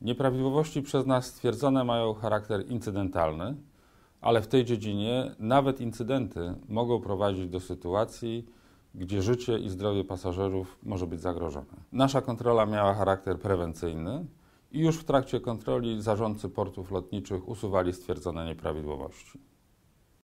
Nieprawidłowości przez nas stwierdzone mają charakter incydentalny, ale w tej dziedzinie nawet incydenty mogą prowadzić do sytuacji, gdzie życie i zdrowie pasażerów może być zagrożone. Nasza kontrola miała charakter prewencyjny i już w trakcie kontroli zarządcy portów lotniczych usuwali stwierdzone nieprawidłowości.